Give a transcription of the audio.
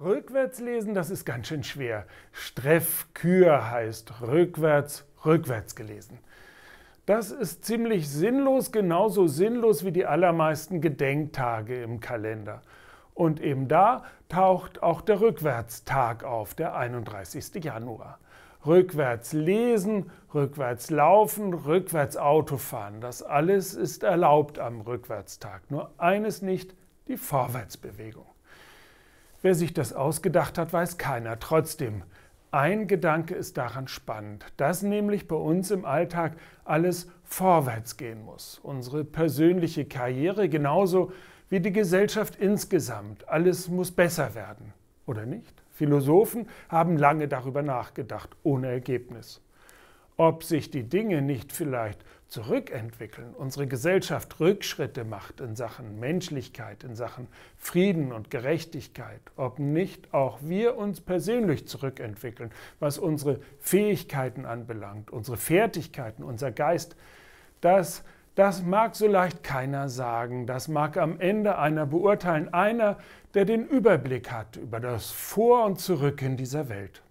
Rückwärts lesen, das ist ganz schön schwer. Streffkür heißt rückwärts, rückwärts gelesen. Das ist ziemlich sinnlos, genauso sinnlos wie die allermeisten Gedenktage im Kalender. Und eben da taucht auch der Rückwärtstag auf, der 31. Januar. Rückwärts lesen, rückwärts laufen, rückwärts Autofahren, das alles ist erlaubt am Rückwärtstag. Nur eines nicht, die Vorwärtsbewegung. Wer sich das ausgedacht hat, weiß keiner. Trotzdem, ein Gedanke ist daran spannend, dass nämlich bei uns im Alltag alles vorwärts gehen muss. Unsere persönliche Karriere genauso wie die Gesellschaft insgesamt. Alles muss besser werden, oder nicht? Philosophen haben lange darüber nachgedacht, ohne Ergebnis ob sich die Dinge nicht vielleicht zurückentwickeln, unsere Gesellschaft Rückschritte macht in Sachen Menschlichkeit, in Sachen Frieden und Gerechtigkeit, ob nicht auch wir uns persönlich zurückentwickeln, was unsere Fähigkeiten anbelangt, unsere Fertigkeiten, unser Geist, das, das mag so leicht keiner sagen, das mag am Ende einer beurteilen, einer, der den Überblick hat über das Vor und Zurück in dieser Welt.